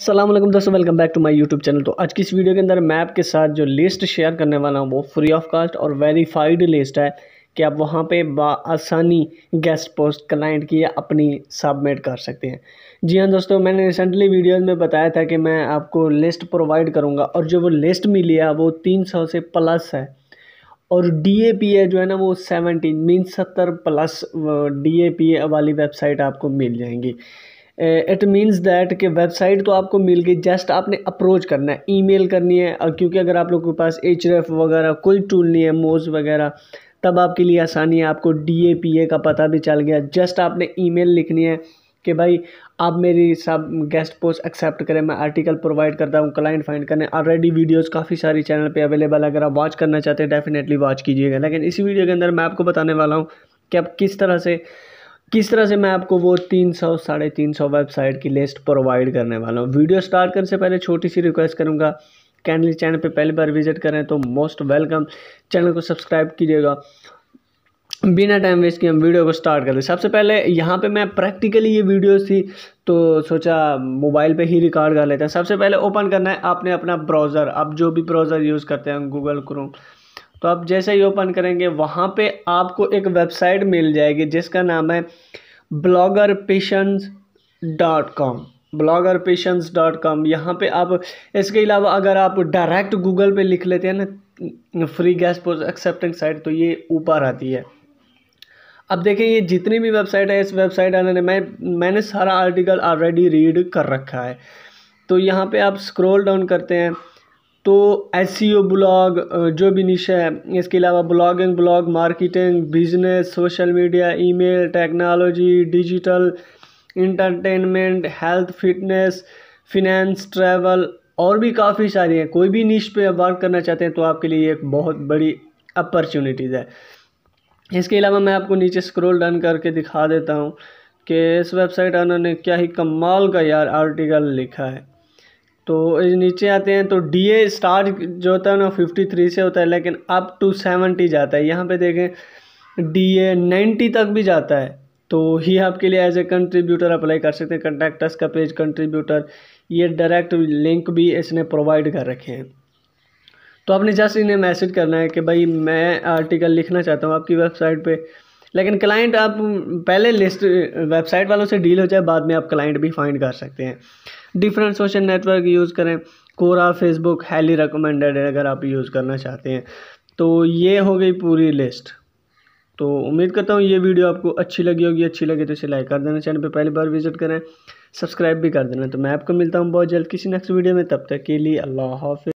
असलम दोस्तों welcome back to my YouTube channel तो आज की इस वीडियो के अंदर मैं आपके साथ जो लिस्ट शेयर करने वाला हूँ वो फ्री ऑफ कास्ट और वेरीफाइड लिस्ट है कि आप वहाँ पे आसानी गेस्ट पोस्ट क्लाइंट की अपनी सबमिट कर सकते हैं जी हाँ दोस्तों मैंने रिसेंटली वीडियोस में बताया था कि मैं आपको लिस्ट प्रोवाइड करूँगा और जो वो लिस्ट मिली है वो तीन सौ से प्लस है और डी ए पी ए जो है ना वो सेवनटीन मीन सत्तर plus D A P A वाली वेबसाइट आपको मिल जाएंगी इट मीन्स दैट कि वेबसाइट तो आपको मिल गई जस्ट आपने अप्रोच करना है ईमेल करनी है और क्योंकि अगर आप लोग के पास एच वगैरह कोई टूल नहीं है मोज वगैरह तब आपके लिए आसानी है आपको डी ए पी ए का पता भी चल गया जस्ट आपने मेल लिखनी है कि भाई आप मेरी सब गेस्ट पोस्ट एक्सेप्ट करें मैं आर्टिकल प्रोवाइड करता हूँ क्लाइंट फाइंड करने ऑलरेडी वीडियोस काफ़ी सारी चैनल पे अवेलेबल है अगर आप वॉच करना चाहते हैं डेफिनेटली वॉच कीजिएगा लेकिन इसी वीडियो के अंदर मैं आपको बताने वाला हूँ कि आप किस तरह से किस तरह से मैं आपको वो तीन सौ साढ़े तीन सौ वेबसाइट की लिस्ट प्रोवाइड करने वाला हूँ वीडियो स्टार्ट करने से पहले छोटी सी रिक्वेस्ट करूँगा कैंडली चैनल पे पहली बार विजिट करें तो मोस्ट वेलकम चैनल को सब्सक्राइब कीजिएगा बिना टाइम वेस्ट किए हम वीडियो को स्टार्ट करते सबसे पहले यहाँ पे मैं प्रैक्टिकली ये वीडियोस थी तो सोचा मोबाइल पे ही रिकॉर्ड कर लेते हैं सबसे पहले ओपन करना है आपने अपना ब्राउज़र आप जो भी ब्राउज़र यूज़ करते हैं गूगल क्रोम तो आप जैसे ही ओपन करेंगे वहाँ पे आपको एक वेबसाइट मिल जाएगी जिसका नाम है blogger passions dot com blogger passions dot com यहाँ पर आप इसके अलावा अगर आप डायरेक्ट गूगल पे लिख लेते हैं ना free guest post accepting site तो ये ऊपर आती है अब देखें ये जितनी भी वेबसाइट है इस वेबसाइट आने मैं मैंने सारा आर्टिकल ऑलरेडी रीड कर रखा है तो यहाँ पे आप स्क्रॉल डाउन करते हैं तो एस ब्लॉग e जो भी निश है इसके अलावा blogging blog marketing business social media email technology digital entertainment health fitness finance travel और भी काफ़ी सारी हैं कोई भी निश पे वर्क करना चाहते हैं तो आपके लिए एक बहुत बड़ी अपॉर्चुनिटीज़ है इसके अलावा मैं आपको नीचे स्क्रॉल डन करके दिखा देता हूँ कि इस वेबसाइट ऑनर ने क्या ही कमाल का यार आर्टिकल लिखा है तो नीचे आते हैं तो डी ए स्टार्ट जो होता है ना फिफ्टी थ्री से होता है लेकिन अप टू सेवेंटी जाता है यहाँ पे देखें डी ए नाइन्टी तक भी जाता है तो ही आपके लिए एज ए कंट्रीब्यूटर अप्लाई कर सकते हैं कंटेक्टर्स का पेज कंट्रीब्यूटर ये डायरेक्ट लिंक भी इसने प्रोवाइड कर रखे हैं तो आपने जस्ट इन्हें मैसेज करना है कि भाई मैं आर्टिकल लिखना चाहता हूँ आपकी वेबसाइट पर लेकिन क्लाइंट आप पहले लिस्ट वेबसाइट वालों से डील हो जाए बाद में आप क्लाइंट भी फाइंड कर सकते हैं डिफरेंट सोशल नेटवर्क यूज़ करें कोरा फेसबुक हाईली रिकमेंडेड है अगर आप यूज़ करना चाहते हैं तो ये हो गई पूरी लिस्ट तो उम्मीद करता हूँ ये वीडियो आपको अच्छी लगी होगी अच्छी लगी तो इसे लाइक कर देना चैनल पे पहली बार विजिट करें सब्सक्राइब भी कर देना तो मैं आपको मिलता हूँ बहुत जल्द किसी नेक्स्ट वीडियो में तब तक के लिए अल्लाह हाफि